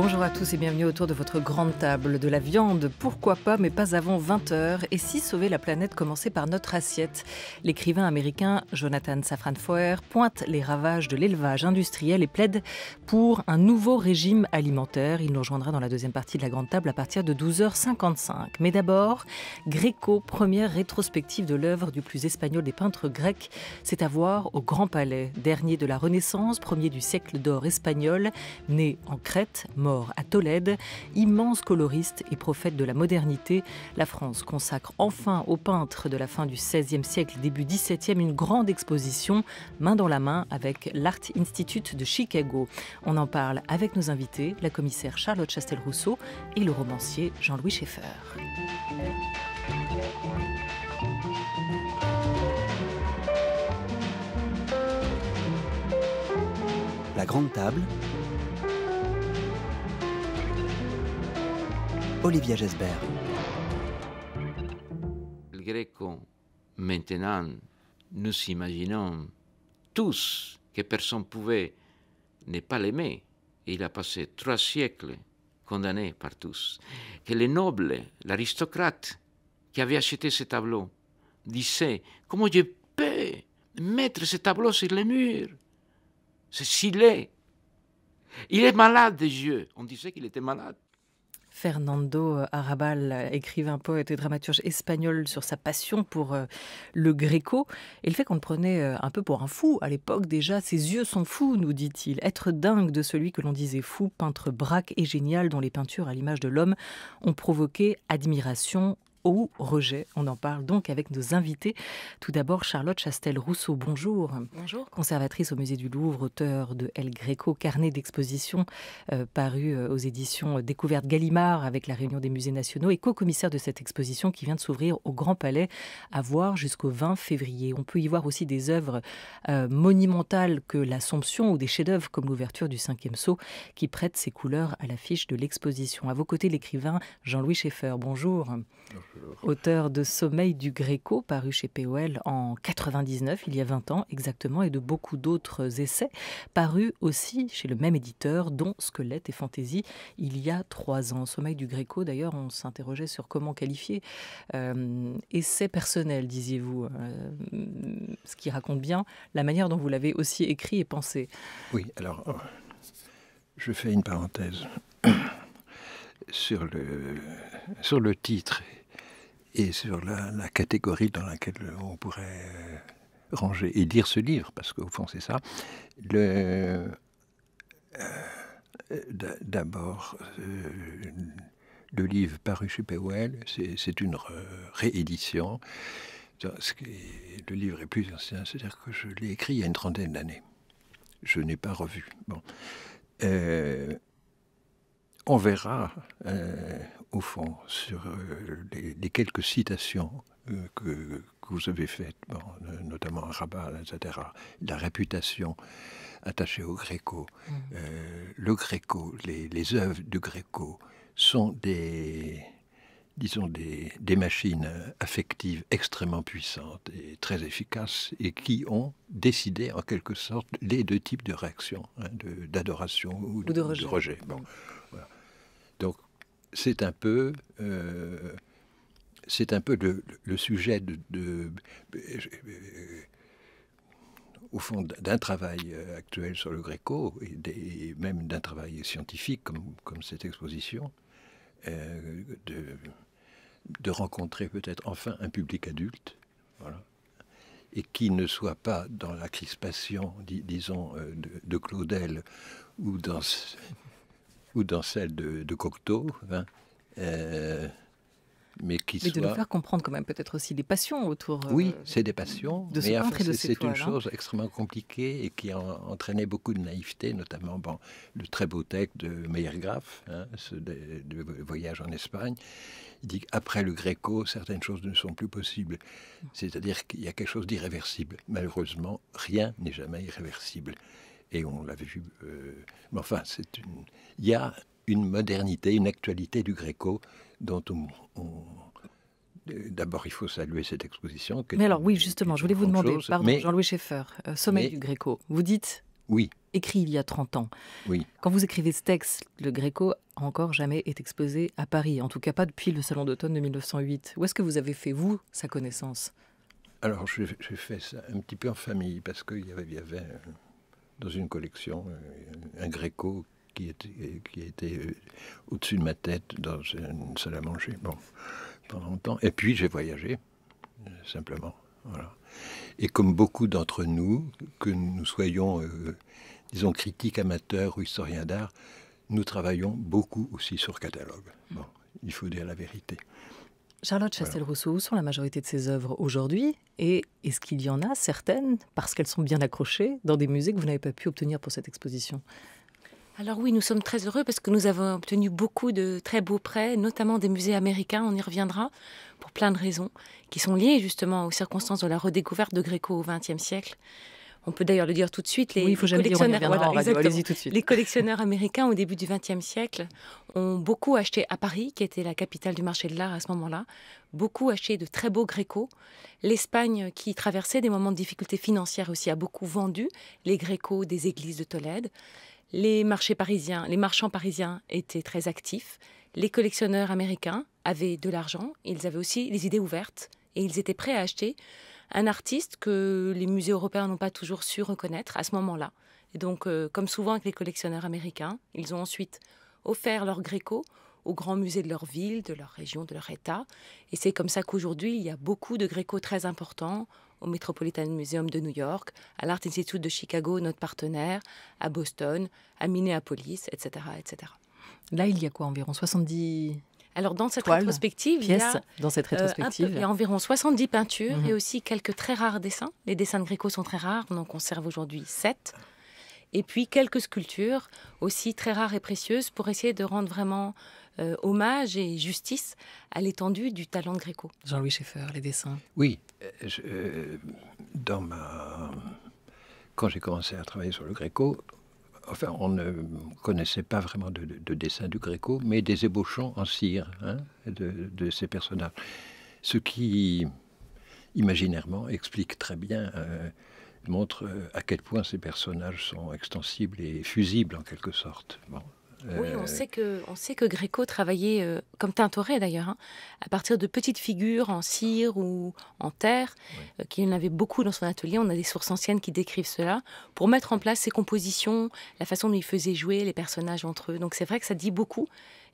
Bonjour à tous et bienvenue autour de votre grande table de la viande. Pourquoi pas, mais pas avant 20h. Et si sauver la planète commençait par notre assiette L'écrivain américain Jonathan Safran Foer pointe les ravages de l'élevage industriel et plaide pour un nouveau régime alimentaire. Il nous rejoindra dans la deuxième partie de la grande table à partir de 12h55. Mais d'abord, Gréco, première rétrospective de l'œuvre du plus espagnol des peintres grecs. C'est à voir au Grand Palais, dernier de la Renaissance, premier du siècle d'or espagnol, né en Crète, mort à Tolède, immense coloriste et prophète de la modernité, la France consacre enfin aux peintres de la fin du XVIe siècle, début XVIIe, une grande exposition, main dans la main avec l'Art Institute de Chicago. On en parle avec nos invités, la commissaire Charlotte Chastel-Rousseau et le romancier Jean-Louis Schaeffer. La grande table Olivia Gesbert. Le Greco, maintenant, nous imaginons tous que personne pouvait ne pas l'aimer. Il a passé trois siècles condamné par tous. Que les nobles, l'aristocrate qui avait acheté ce tableau, disait Comment je peux mettre ce tableau sur le mur C'est si laid. Il est malade des yeux. On disait qu'il était malade. Fernando euh, Arrabal, écrivain, poète et dramaturge espagnol, sur sa passion pour euh, le gréco et le fait qu'on le prenait euh, un peu pour un fou à l'époque déjà. Ses yeux sont fous, nous dit-il. Être dingue de celui que l'on disait fou, peintre braque et génial, dont les peintures à l'image de l'homme ont provoqué admiration, ou rejet. On en parle donc avec nos invités. Tout d'abord, Charlotte Chastel-Rousseau, bonjour. Bonjour. Conservatrice au Musée du Louvre, auteure de El Greco, carnet d'exposition euh, paru euh, aux éditions euh, Découverte Gallimard avec la Réunion des musées nationaux et co-commissaire de cette exposition qui vient de s'ouvrir au Grand Palais à voir jusqu'au 20 février. On peut y voir aussi des œuvres monumentales que l'Assomption ou des chefs-d'œuvre comme l'ouverture du cinquième saut qui prête ses couleurs à l'affiche de l'exposition. À vos côtés, l'écrivain Jean-Louis Schaeffer. Bonjour. Bonjour auteur de Sommeil du Gréco, paru chez POL en 1999, il y a 20 ans exactement, et de beaucoup d'autres essais, parus aussi chez le même éditeur, dont Squelette et Fantaisie, il y a trois ans. Sommeil du Gréco, d'ailleurs, on s'interrogeait sur comment qualifier euh, essai personnel, disiez-vous, euh, ce qui raconte bien la manière dont vous l'avez aussi écrit et pensé. Oui, alors, oh, je fais une parenthèse sur le, sur le titre et sur la, catégorie dans laquelle on pourrait euh, ranger et lire ce livre, parce qu'au fond c'est ça. Le, euh, euh, d'abord, le livre paru chez c'est une réédition. Le livre est plus ancien, c'est-à-dire que je l'ai écrit il y a une trentaine d'années. Je n'ai pas revu. Bon. on verra au fond, sur euh, les, quelques citations euh, que, vous avez faites, euh, notamment à Rabat, etc., la réputation attachée au Gréco, mm. le Gréco, les, œuvres du Gréco sont des, disons, des, des, machines affectives extrêmement puissantes et très efficaces et qui ont décidé en quelque sorte les deux types de réactions, hein, d'adoration ou, de, rejet. Donc c'est un peu euh, c'est un peu le, le sujet de, euh, au fond d'un travail actuel sur le Gréco et, même d'un travail scientifique comme, cette exposition, euh, de, rencontrer peut-être enfin un public adulte, voilà, et qui ne soit pas dans la crispation, disons, de, Claudel ou dans ou dans celle de, Cocteau, hein, euh, mais qui mais de nous faire comprendre quand même peut-être aussi des passions autour. Euh, oui, c'est des passions, de mais c'est une hein. chose extrêmement compliquée et qui a entraîné beaucoup de naïveté, notamment bon, le très beau texte de Meyergraf, hein, de, voyage en Espagne. Il dit qu'après le Gréco, certaines choses ne sont plus possibles. C'est-à-dire qu'il y a quelque chose d'irréversible. Malheureusement, rien n'est jamais irréversible et on l'avait vu. Euh, mais enfin, c'est une. Il y a une modernité, une actualité du Gréco dont on, D'abord, il faut saluer cette exposition. Mais alors, oui, justement, je voulais vous demander, pardon, Jean-Louis Schaeffer, euh, Sommet du Gréco. Vous dites Oui. Écrit il y a 30 ans. Oui. Quand vous écrivez ce texte, le Gréco encore jamais été exposé à Paris, en tout cas pas depuis le Salon d'automne de 1908. Où est-ce que vous avez fait, vous, sa connaissance Alors, j'ai fait ça un petit peu en famille, parce qu'il y avait, y avait euh, dans une collection, euh, un Gréco qui, était, qui euh, au-dessus de ma tête dans une salle à manger bon, pendant longtemps. Et puis j'ai voyagé, euh, simplement. Voilà. Et comme beaucoup d'entre nous, que nous soyons, disons, critiques, amateurs ou historiens d'art, nous travaillons beaucoup aussi sur catalogue. Bon, il faut dire la vérité. Charlotte Chastel-Rousseau, où sont la majorité de ses œuvres aujourd'hui Et est-ce qu'il y en a certaines, parce qu'elles sont bien accrochées, dans des musées que vous n'avez pas pu obtenir pour cette exposition alors oui, nous sommes très heureux parce que nous avons obtenu beaucoup de très beaux prêts, notamment des musées américains, on y reviendra, pour plein de raisons, qui sont liées justement aux circonstances de la redécouverte de Gréco au XXe siècle on peut d'ailleurs le dire tout de suite, les, collectionneurs, américains au début du XXe siècle ont beaucoup acheté à Paris, qui était la capitale du marché de l'art à ce moment-là, beaucoup acheté de très beaux gréco. L'Espagne, qui traversait des moments de difficultés financières aussi, a beaucoup vendu les gréco des églises de Tolède. Les marchés parisiens, les marchands parisiens étaient très actifs. Les collectionneurs américains avaient de l'argent, ils avaient aussi les idées ouvertes et ils étaient prêts à acheter un artiste que les musées européens n'ont pas toujours su reconnaître à ce moment-là. Et donc, euh, comme souvent avec les collectionneurs américains, ils ont ensuite offert leurs Gréco aux grands musées de leur ville, de leur région, de leur État. Et c'est comme ça qu'aujourd'hui, il y a beaucoup de Gréco très importants au Metropolitan Museum de New York, à l'Art Institute de Chicago, notre partenaire, à Boston, à Minneapolis, etc., etc. Là, il y a quoi Environ 70 alors dans cette rétrospective, il y a, dans cette euh, environ 70 peintures mhm. et aussi quelques très rares dessins. Les dessins de Gréco sont très rares, on en conserve aujourd'hui 7. Et puis quelques sculptures aussi très rares et précieuses pour essayer de rendre vraiment euh, hommage et justice à l'étendue du talent de Gréco. Jean-Louis Schaeffer, les dessins. Oui, euh, dans ma... quand j'ai commencé à travailler sur le Gréco, enfin, on ne connaissait pas vraiment de, dessins du Gréco, mais des ébauchons en cire hein, de, ces personnages. Ce qui, imaginairement, explique très bien, euh, montre euh, à quel point ces personnages sont extensibles et fusibles en quelque sorte. Oui, on euh, sait que, on sait que Gréco travaillait, euh, comme Tintoret d'ailleurs, hein, à partir de petites figures en cire ou en terre, euh, qu'il en avait beaucoup dans son atelier. On a des sources anciennes qui décrivent cela, pour mettre en place ses compositions, la façon dont il faisait jouer les personnages entre eux. Donc c'est vrai que ça dit beaucoup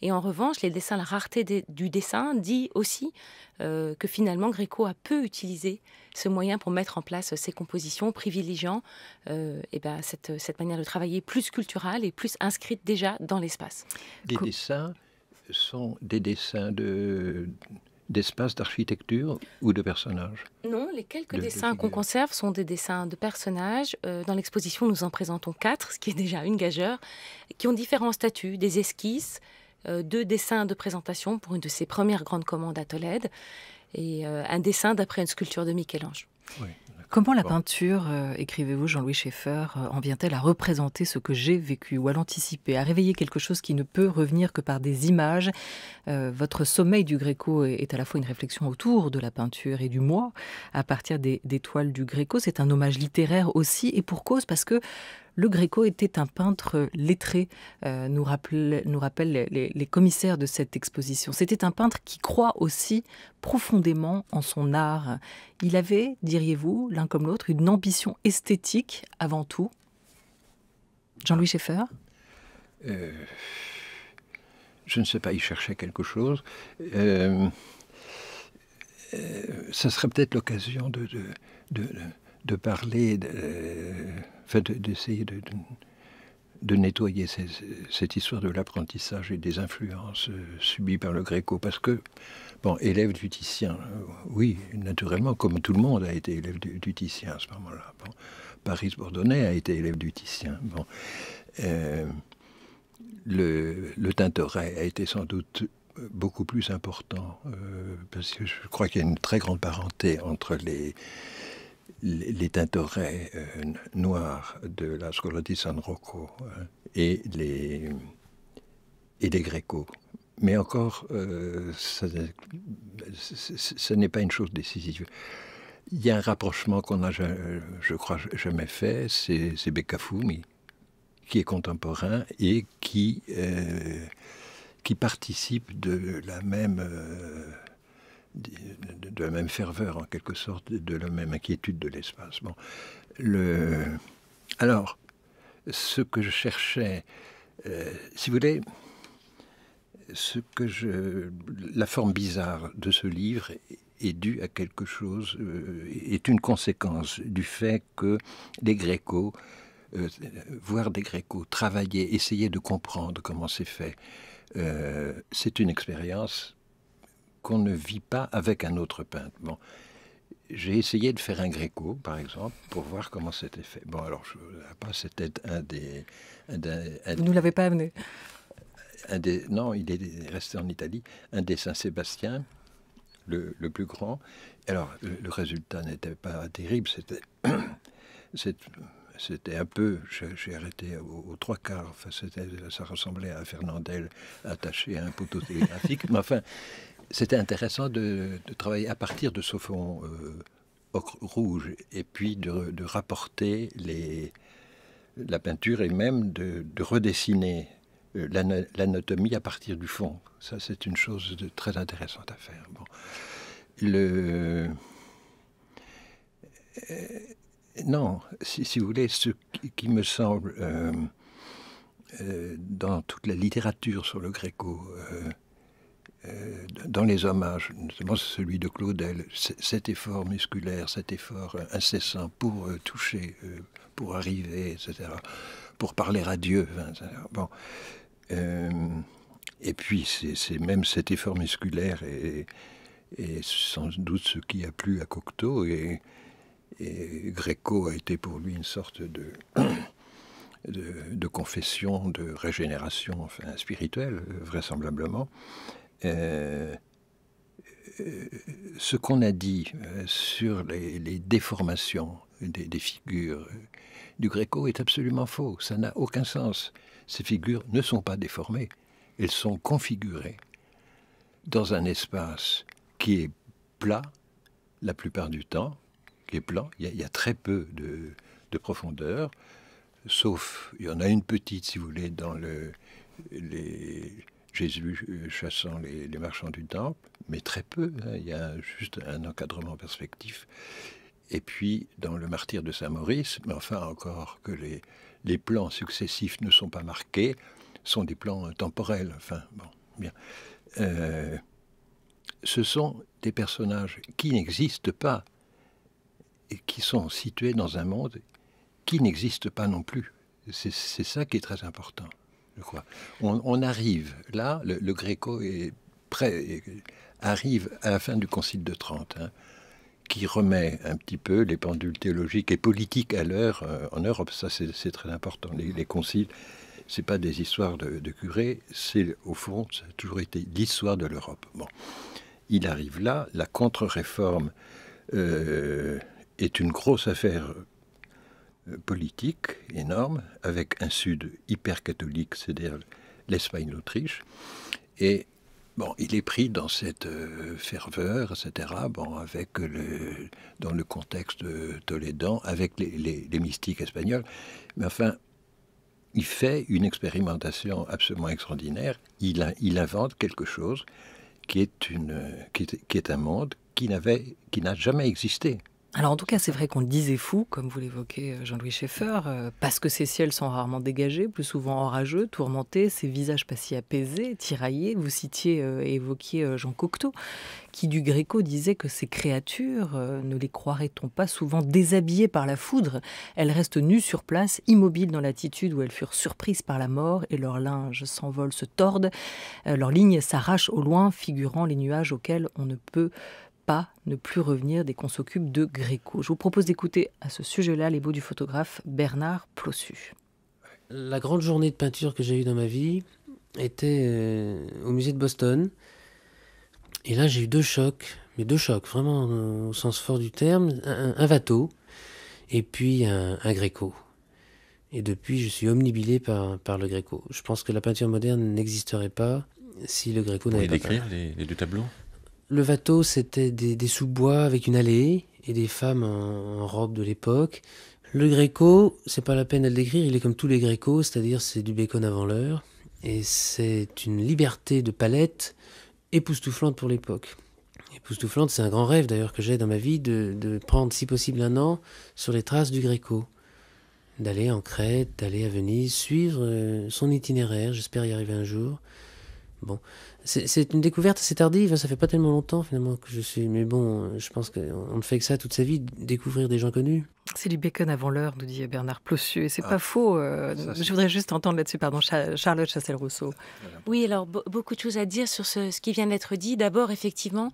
et en revanche, les dessins, la rareté du dessin dit aussi euh, que finalement Gréco a peu utilisé ce moyen pour mettre en place ses compositions, privilégiant et euh, eh ben, cette, manière de travailler plus culturelle et plus inscrite déjà dans l'espace. Les dessins sont des dessins de d'espace d'architecture ou de personnages Non, les quelques dessins qu'on conserve sont des dessins de personnages. Euh, dans l'exposition, nous en présentons quatre, ce qui est déjà une gageure, qui ont différents statuts, des esquisses, euh, deux dessins de présentation pour une de ses premières grandes commandes à Tolède et euh, un dessin d'après une sculpture de Michel-Ange. Comment la peinture, euh, écrivez-vous Jean-Louis Schaeffer, en vient-elle à représenter ce que j'ai vécu ou à l'anticiper, à réveiller quelque chose qui ne peut revenir que par des images Votre sommeil du Gréco est, à la fois une réflexion autour de la peinture et du moi, à partir des, des toiles du Gréco. C'est un hommage littéraire aussi, et pour cause, parce que le Gréco était un peintre lettré, euh, nous rappellent les, commissaires de cette exposition. C'était un peintre qui croit aussi profondément en son art. Il avait, diriez-vous, l'un comme l'autre, une ambition esthétique avant tout. Jean-Louis Schaeffer euh, Je ne sais pas, il cherchait quelque chose. Euh, euh ça serait peut-être l'occasion de, de, parler. de enfin, d'essayer de, nettoyer cette histoire de l'apprentissage et des influences euh, subies par le Gréco. Parce que, bon, élève du Titien, euh, oui, naturellement, comme tout le monde a été élève du, Titien à ce moment-là. Bon, Paris Bourdonnais a été élève du Titien. Bon, euh, le, le Tintoret a été sans doute beaucoup plus important, parce que je crois qu'il y a une très grande parenté entre les, les Tintorets euh, noirs de la Scuola San Rocco euh, et les, et les Gréco. Mais encore, euh, ce n'est pas une chose décisive. Il y a un rapprochement qu'on n'a, je crois, jamais fait, c'est Beccafumi, qui est contemporain et qui, qui participe de la même de la même ferveur en quelque sorte, de la même inquiétude de l'espace. Bon. Alors, ce que je cherchais, euh, si vous voulez, ce que je... la forme bizarre de ce livre est due à quelque chose, euh, est une conséquence du fait que les Gréco, euh, voir des Gréco travailler, essayer de comprendre comment c'est fait, c'est une expérience qu'on ne vit pas avec un autre peintre. Bon. J'ai essayé de faire un gréco, par exemple, pour voir comment c'était fait. Bon, alors, je, c'était un des... Un des Vous ne l'avez pas amené un des, Non, il est resté en Italie. Un des Saint-Sébastien, le, le, plus grand. Alors, le, résultat n'était pas terrible. C'était... c'était un peu, j'ai arrêté aux, trois quarts, ça ressemblait à Fernandel attaché à un poteau télégraphique, mais enfin, c'était intéressant de, travailler à partir de ce fond euh, rouge et puis de, rapporter les, la peinture et même de, redessiner euh, l'anatomie à partir du fond. Ça, c'est une chose très intéressante à faire. Bon. Le... Euh, non, si, vous voulez, ce qui me semble, dans toute la littérature sur le gréco, euh, dans les hommages, notamment celui de Claudel, cet effort musculaire, cet effort euh, incessant pour euh, toucher, pour arriver, etc., pour parler à Dieu. Hein, bon. et puis, c'est même cet effort musculaire et, sans doute ce qui a plu à Cocteau. Et, et Gréco a été pour lui une sorte de, de, confession, de régénération spirituelle, vraisemblablement. Euh, euh, ce qu'on a dit euh, sur les, déformations des, figures du Gréco est absolument faux. Ça n'a aucun sens. Ces figures ne sont pas déformées. Elles sont configurées dans un espace qui est plat la plupart du temps, qui est plan. Il y a, très peu de, de, profondeur, sauf il y en a une petite, si vous voulez, dans le, les, Jésus euh, chassant les, marchands du temple, mais très peu. Hein, il y a juste un encadrement perspectif. Et puis, dans le martyre de Saint-Maurice, mais enfin encore que les, plans successifs ne sont pas marqués, sont des plans euh, temporels. Enfin, bon, bien. Euh, ce sont des personnages qui n'existent pas et qui sont situés dans un monde qui n'existe pas non plus. C'est ça qui est très important. Quoi. On, arrive, là, le, Gréco est prêt, arrive à la fin du Concile de Trente, hein, qui remet un petit peu les pendules théologiques et politiques à l'heure euh, en Europe. Ça, c'est très important. Les, les conciles, c'est pas des histoires de, curés, c'est au fond, ça a toujours été l'histoire de l'Europe. Bon, il arrive là, la contre-réforme euh, est une grosse affaire politique énorme, avec un Sud hyper catholique, c'est-à-dire l'Espagne, l'Autriche. Et bon, il est pris dans cette euh, ferveur, etc., bon, avec le, dans le contexte tolédan, avec les, les, mystiques espagnols. Mais enfin, il fait une expérimentation absolument extraordinaire. Il, il invente quelque chose qui est, une, qui est, qui est un monde qui, qui n'a jamais existé. Alors en tout cas, c'est vrai qu'on disait fou, comme vous l'évoquez euh, Jean-Louis Schaeffer, euh, parce que ces ciels sont rarement dégagés, plus souvent orageux, tourmentés, ces visages pas si apaisés, tiraillés. Vous citiez euh, et évoquiez Jean Cocteau, qui du Gréco disait que ces créatures, ne les croirait-on pas souvent déshabillées par la foudre Elles restent nues sur place, immobiles dans l'attitude où elles furent surprises par la mort, et leur linge s'envole, se tordent, leurs lignes s'arrachent au loin, figurant les nuages auxquels on ne peut pas ne plus revenir dès qu'on s'occupe de Gréco. Je vous propose d'écouter à ce sujet-là les mots du photographe Bernard Plossu. La grande journée de peinture que j'ai eue dans ma vie était euh, au musée de Boston. Et là, j'ai eu deux chocs, mais deux chocs, vraiment euh, au sens fort du terme. Un, Vato et puis un, Gréco. Et depuis, je suis omnibilé par, par le Gréco. Je pense que la peinture moderne n'existerait pas si le Gréco n'avait pas. décrire les deux tableaux le Vato, c'était des, sous-bois avec une allée et des femmes en, robe de l'époque. Le Gréco, c'est pas la peine à le décrire, il est comme tous les Grécos, c'est-à-dire c'est du bacon avant l'heure. Et c'est une liberté de palette époustouflante pour l'époque. Époustouflante, c'est un grand rêve d'ailleurs que j'ai dans ma vie de, de, prendre si possible un an sur les traces du Gréco. D'aller en Crète, d'aller à Venise, suivre euh, son itinéraire, j'espère y arriver un jour. Bon, c'est une découverte assez tardive, hein. ça fait pas tellement longtemps finalement que je suis. Mais bon, je pense qu'on ne fait que ça toute sa vie, découvrir des gens connus. C'est du bacon avant l'heure, nous dit Bernard Plossu, et c'est ah. pas faux. Euh, je voudrais juste entendre là-dessus, pardon, Charlotte Chassel-Rousseau. Oui, alors beaucoup de choses à dire sur ce, qui vient d'être dit. D'abord, effectivement,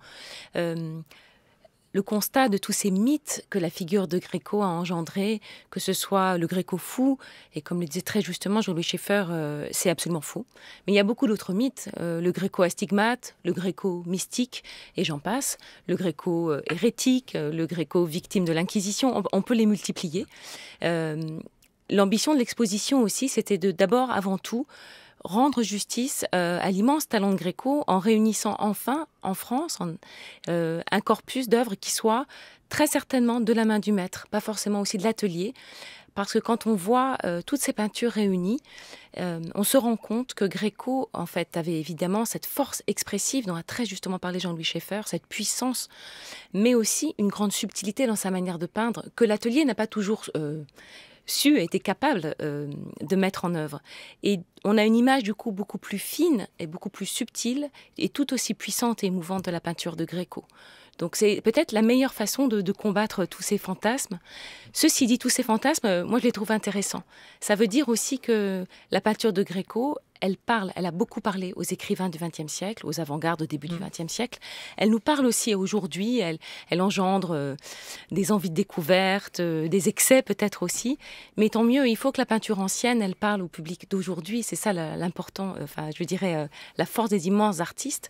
euh, le constat de tous ces mythes que la figure de Gréco a engendrés, que ce soit le Gréco fou, et comme le disait très justement Jean-Louis Schaeffer, euh, c'est absolument faux. Mais il y a beaucoup d'autres mythes, euh, le Gréco astigmate, le Gréco mystique, et j'en passe, le Gréco euh, hérétique, le Gréco victime de l'Inquisition, on, peut les multiplier. L'ambition de l'exposition aussi, c'était de d'abord, avant tout, rendre justice euh, à l'immense talent de Gréco en réunissant enfin en France euh, un corpus d'œuvres qui soit très certainement de la main du maître, pas forcément aussi de l'atelier, parce que quand on voit euh, toutes ces peintures réunies, on se rend compte que Gréco, en fait, avait évidemment cette force expressive dont a très justement parlé Jean-Louis Schaeffer, cette puissance, mais aussi une grande subtilité dans sa manière de peindre que l'atelier n'a pas toujours su, a été capable euh, de mettre en œuvre. Et on a une image du coup beaucoup plus fine et beaucoup plus subtile et tout aussi puissante et émouvante de la peinture de Gréco. Donc c'est peut-être la meilleure façon de, de, combattre tous ces fantasmes. Ceci dit, tous ces fantasmes, euh, moi je les trouve intéressants. Ça veut dire aussi que la peinture de Gréco, elle parle, elle a beaucoup parlé aux écrivains du XXe siècle, aux avant-gardes au début du mm. XXe siècle. Elle nous parle aussi aujourd'hui, elle, engendre euh, des envies de découverte, euh, des excès peut-être aussi. Mais tant mieux, il faut que la peinture ancienne, elle parle au public d'aujourd'hui. C'est ça l'important, euh, enfin, je dirais, la force des immenses artistes.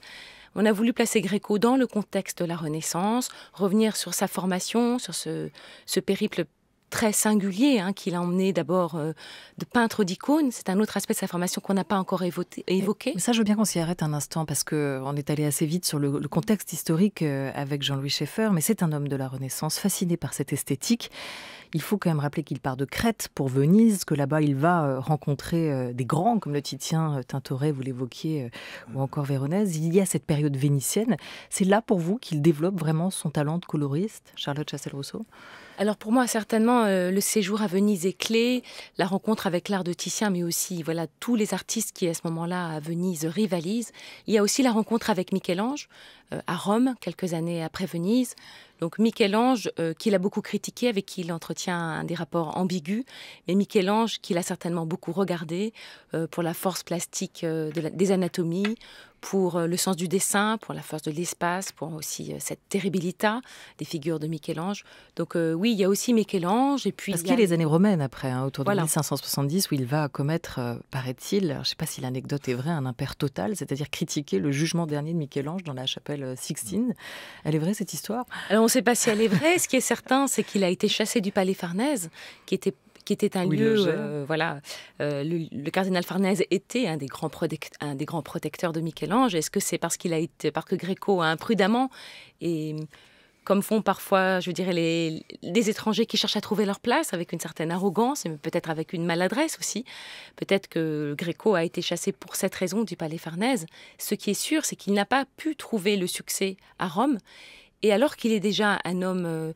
On a voulu placer Gréco dans le contexte de la Renaissance, revenir sur sa formation, sur ce, ce périple très singulier hein, qu'il a emmené d'abord euh, de peintre d'icônes. C'est un autre aspect de sa formation qu'on n'a pas encore évoqué. ça, je veux bien qu'on s'y arrête un instant parce qu'on est allé assez vite sur le, contexte historique euh, avec Jean-Louis Schaeffer, mais c'est un homme de la Renaissance fasciné par cette esthétique. Il faut quand même rappeler qu'il part de Crète pour Venise, que là-bas il va euh, rencontrer des grands comme le Titien, Tintoret, vous l'évoquiez, ou encore Véronèse. Il y a cette période vénitienne. C'est là pour vous qu'il développe vraiment son talent de coloriste, Charlotte Chassel-Rousseau alors pour moi, certainement, euh, le séjour à Venise est clé, la rencontre avec l'art de Titien, mais aussi voilà tous les artistes qui à ce moment-là à Venise rivalisent. Il y a aussi la rencontre avec Michel-Ange euh, à Rome, quelques années après Venise. Donc Michel-Ange, euh, qu'il a beaucoup critiqué, avec qui il entretient des rapports ambigus, mais Michel-Ange, qu'il a certainement beaucoup regardé pour la force plastique des anatomies, pour euh, le sens du dessin, pour la force de l'espace, pour aussi euh, cette terribilita des figures de Michel-Ange. Donc euh, oui, il y a aussi Michel-Ange et puis... Parce qu'il y a les années romaines après, hein, autour de 1570, où il va commettre, paraît-il, je ne sais pas si l'anecdote est vraie, un impair total, c'est-à-dire critiquer le jugement dernier de Michel-Ange dans la chapelle Sixtine. Elle est vraie cette histoire Alors on ne sait pas si elle est vraie. Ce qui est certain, c'est qu'il a été chassé du palais Farnèse, qui était qui était un lieu, euh, voilà, euh, le, cardinal Farnèse était un des grands, protecteurs de Michel-Ange. Est-ce que c'est parce qu'il a été, parce que Gréco a imprudemment et comme font parfois, je dirais, les, les, étrangers qui cherchent à trouver leur place avec une certaine arrogance, mais peut-être avec une maladresse aussi. Peut-être que Gréco a été chassé pour cette raison du palais Farnèse. Ce qui est sûr, c'est qu'il n'a pas pu trouver le succès à Rome. Et alors qu'il est déjà un homme euh,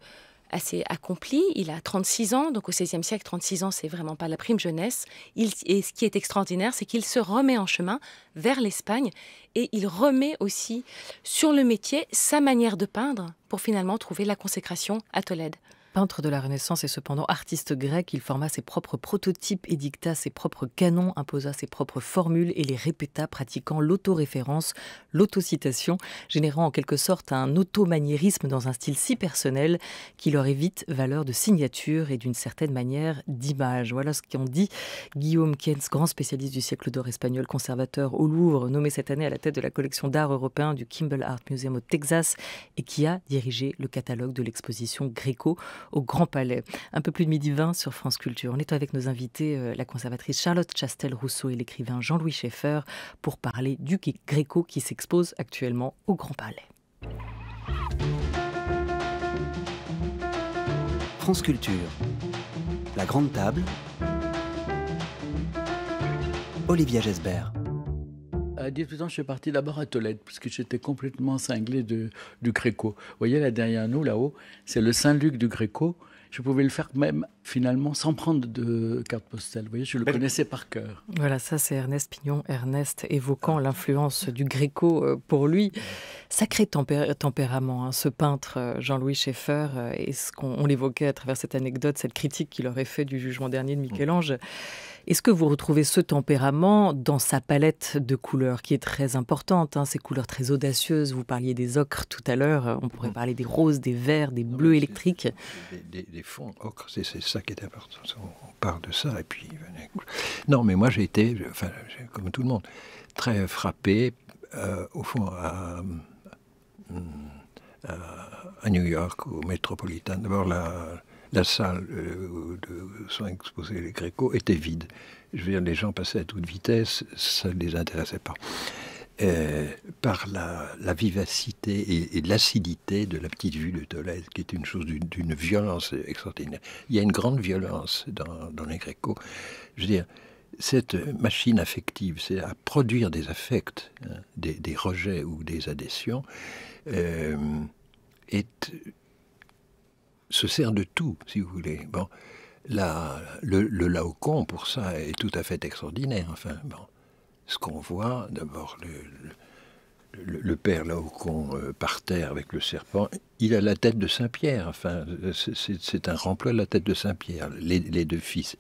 assez accompli. Il a 36 ans, donc au XVIe siècle, 36 ans, c'est vraiment pas la prime jeunesse. et ce qui est extraordinaire, c'est qu'il se remet en chemin vers l'Espagne et il remet aussi sur le métier sa manière de peindre pour finalement trouver la consécration à Tolède. Peintre de la Renaissance et cependant artiste grec, il forma ses propres prototypes, et dicta ses propres canons, imposa ses propres formules et les répéta, pratiquant l'autoréférence, l'autocitation, générant en quelque sorte un automaniérisme dans un style si personnel qui leur évite valeur de signature et d'une certaine manière d'image. Voilà ce qu'ont dit Guillaume Kens, grand spécialiste du siècle d'or espagnol, conservateur au Louvre, nommé cette année à la tête de la collection d'art européen du Kimball Art Museum au Texas et qui a dirigé le catalogue de l'exposition Gréco au Grand Palais. Un peu plus de midi 20 sur France Culture. On est avec nos invités, euh, la conservatrice Charlotte Chastel-Rousseau et l'écrivain Jean-Louis Schaeffer, pour parler du Gréco qui s'expose actuellement au Grand Palais. France Culture. La Grande Table. Olivia Gesbert à 18 ans, je suis parti d'abord à Tolède, puisque j'étais complètement cinglé de, du Gréco. Vous voyez, là derrière nous, là-haut, c'est le Saint-Luc du Gréco. Je pouvais le faire même, finalement, sans prendre de carte postale. Vous voyez, je le connaissais par cœur. Voilà, ça, c'est Ernest Pignon. Ernest évoquant l'influence du Gréco euh, pour lui. Sacré tempérament, hein, ce peintre euh, Jean-Louis Schaeffer. Euh, et ce qu'on l'évoquait à travers cette anecdote, cette critique qu'il aurait fait du jugement dernier de mm. Michel-Ange. Est-ce que vous retrouvez ce tempérament dans sa palette de couleurs qui est très importante, hein, ces couleurs très audacieuses Vous parliez des ocres tout à l'heure, on pourrait mm. parler des roses, des verts, des ah bah bleus électriques. Des, fonds ocres, c'est ça qui est important. On part de ça et puis... Non, mais moi j'ai été, enfin, comme tout le monde, très frappé, euh, au fond, mm, à, New York, au Metropolitan. D'abord la la salle euh, où sont exposés les Gréco était vide. Je veux dire, les gens passaient à toute vitesse, ça ne les intéressait pas. Euh, par la, vivacité et, l'acidité de la petite vue de Tolède, qui est une chose d'une violence extraordinaire. Il y a une grande violence dans, les Gréco. Je veux dire, cette machine affective, c'est à produire des affects, hein, des, rejets ou des adhésions, euh, est se sert de tout, si vous voulez. Bon, la, le, le, Laocoon, pour ça, est tout à fait extraordinaire. Enfin, bon, ce qu'on voit, d'abord, le, le, père Laocoon euh, par terre avec le serpent, il a la tête de Saint-Pierre. Enfin, c'est un remploi de la tête de Saint-Pierre, les, deux fils.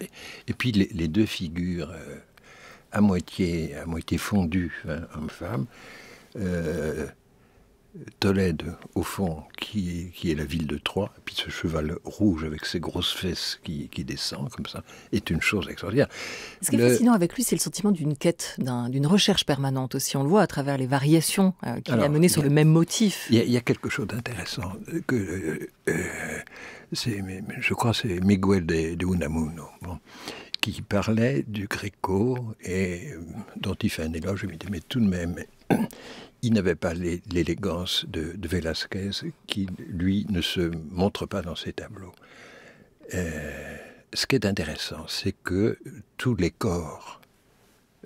Et, puis, les, deux figures euh, à, moitié, à moitié fondues, hein, homme-femme. Euh, Tolède, au fond, qui, est la ville de Troie, puis ce cheval rouge avec ses grosses fesses qui, descend comme ça, est une chose extraordinaire. Ce qui est fascinant avec lui, c'est le sentiment d'une quête, d'une recherche permanente aussi. On le voit à travers les variations euh, qu'il a menées sur le même motif. Il y, a quelque chose d'intéressant euh, que. Euh, je crois c'est Miguel de, Unamuno. qui parlait du Gréco et dont il fait un éloge, mais tout de même, il n'avait pas l'élégance de, de, Velázquez, qui, lui, ne se montre pas dans ses tableaux. Euh, ce qui est intéressant, c'est que tous les corps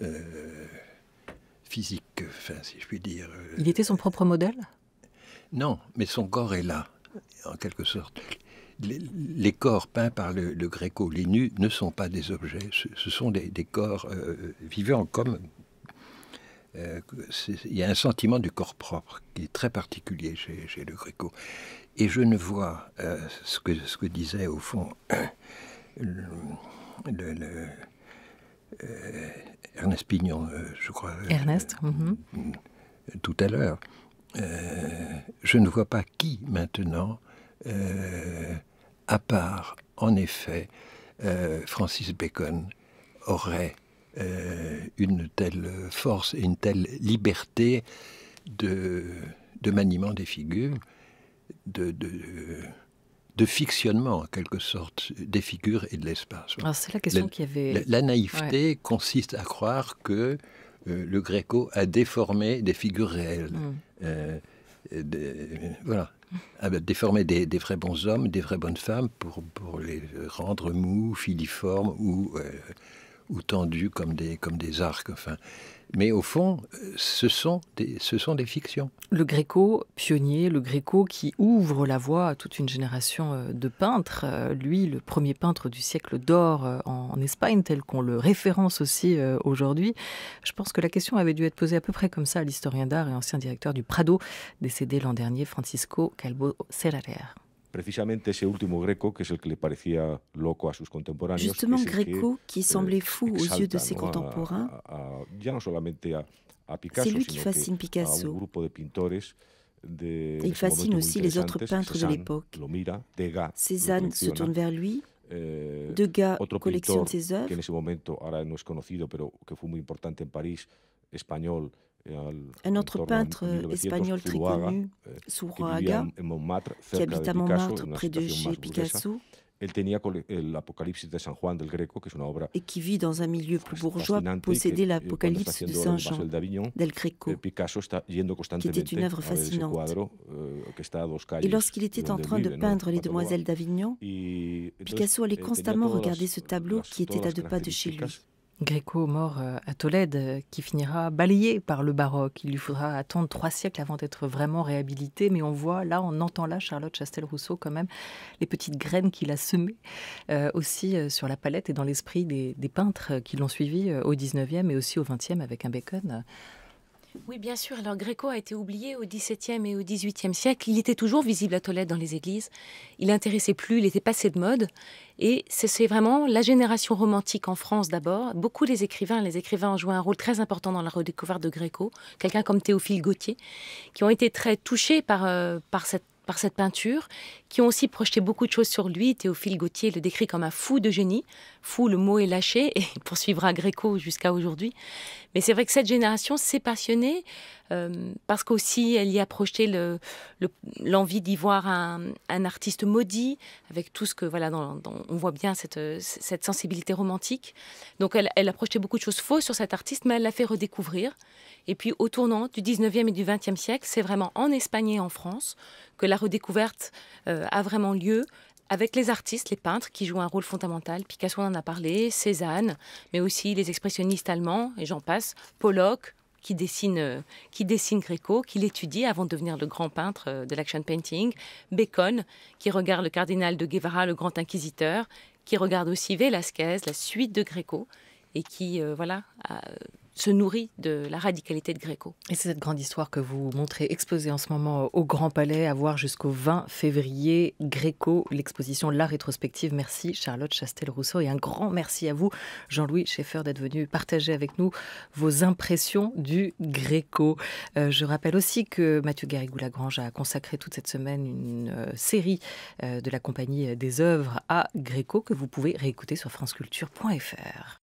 euh, physiques, enfin, si je puis dire... Euh, il était son propre modèle Non, mais son corps est là, en quelque sorte. Les, corps peints par le, Gréco, les nus, ne sont pas des objets, ce, sont des, des corps vivants comme euh, il y a un sentiment du corps propre qui est très particulier chez, Le Gréco. Et je ne vois euh, ce, que, ce que disait au fond euh, Ernest Pignon, je crois. Mhm. tout à l'heure. je ne vois pas qui maintenant, à part, en effet, Francis Bacon, aurait euh, une telle force et une telle liberté de, maniement des figures, de, fictionnement en quelque sorte des figures et de l'espace. Ah, c'est la question qui avait. La, naïveté consiste à croire que euh, le Gréco a déformé des figures réelles. Hmm. Euh, des, voilà. Ah ben, des, vrais bons hommes, des vraies bonnes femmes pour, les rendre mous, filiformes ou ou tendus comme des, arcs. Enfin. Mais au fond, ce sont, des, ce sont des fictions. Le Gréco, pionnier, le Gréco qui ouvre la voie à toute une génération euh, de peintres. Euh, lui, le premier peintre du siècle d'or euh, en Espagne, tel qu'on le référence aussi aujourd'hui. Je pense que la question avait dû être posée à peu près comme ça à l'historien d'art et ancien directeur du Prado, décédé l'an dernier, Francisco Calvo Serrarer precisamente ce último Greco, que est le que le parecía loco a sus contemporáneos. Justement, Greco, qui semblait fou aux yeux de ses contemporains, c'est lui qui fascine Picasso. Il fascine aussi les autres peintres de l'époque. Cézanne se tourne vers lui. Eh, Degas collectionne ses œuvres. Eh, un autre peintre espagnol très connu, Souroaga, eh, qui habite à Montmartre, près de chez Picasso, et qui vit dans un milieu plus bourgeois, eh, possédait l'Apocalypse de Saint Jean del Greco, qui était une œuvre fascinante. et lorsqu'il était en train de peindre les Demoiselles d'Avignon, Picasso allait constamment regarder ce tableau qui était à deux pas de chez lui. Gréco, mort euh, à Tolède, euh, qui finira balayé par le baroque. Il lui faudra attendre trois siècles avant d'être vraiment réhabilité, mais on voit là, on entend là Charlotte Chastel-Rousseau quand même les petites graines qu'il a semées euh, aussi sur la palette et dans l'esprit des, des peintres qui l'ont suivi au 19e et aussi au 20e avec un bacon. Oui, bien sûr. Alors Gréco a été oublié au XVIIe et au XVIIIe siècle. Il était toujours visible à Tolède dans les églises. Il intéressait plus, il était passé de mode. Et c'est vraiment la génération romantique en France d'abord. Beaucoup des écrivains, les écrivains ont joué un rôle très important dans la redécouverte de Gréco. Quelqu'un comme Théophile Gautier, qui ont été très touchés par, euh, par cette par cette peinture, qui ont aussi projeté beaucoup de choses sur lui. Théophile Gautier le décrit comme un fou de génie. Fou, le mot est lâché et poursuivra Gréco jusqu'à aujourd'hui. Mais c'est vrai que cette génération s'est passionnée euh, parce qu'aussi elle y a projeté l'envie d'y voir un, artiste maudit, avec tout ce que, voilà, on voit bien cette, sensibilité romantique. Donc elle, a projeté beaucoup de choses fausses sur cet artiste, mais elle l'a fait redécouvrir. Et puis au tournant du 19e et du 20e siècle, c'est vraiment en Espagne et en France que la redécouverte euh, a vraiment lieu avec les artistes, les peintres qui jouent un rôle fondamental. Picasso en a parlé, Cézanne, mais aussi les expressionnistes allemands, et j'en passe, Pollock, qui dessine, euh, qui dessine Gréco, qui l'étudie avant de devenir le grand peintre euh, de l'action painting, Bacon, qui regarde le cardinal de Guevara, le grand inquisiteur, qui regarde aussi Velasquez, la suite de Gréco, et qui, euh, voilà, se nourrit de la radicalité de Gréco. Et c'est cette grande histoire que vous montrez exposée en ce moment euh, au Grand Palais, à voir jusqu'au 20 février. Gréco, l'exposition La Rétrospective. Merci Charlotte Chastel-Rousseau et un grand merci à vous, Jean-Louis Schaeffer, d'être venu partager avec nous vos impressions du Gréco. Euh, je rappelle aussi que Mathieu Garrigou-Lagrange a consacré toute cette semaine une euh, série de la compagnie des œuvres à Gréco que vous pouvez réécouter sur franceculture.fr.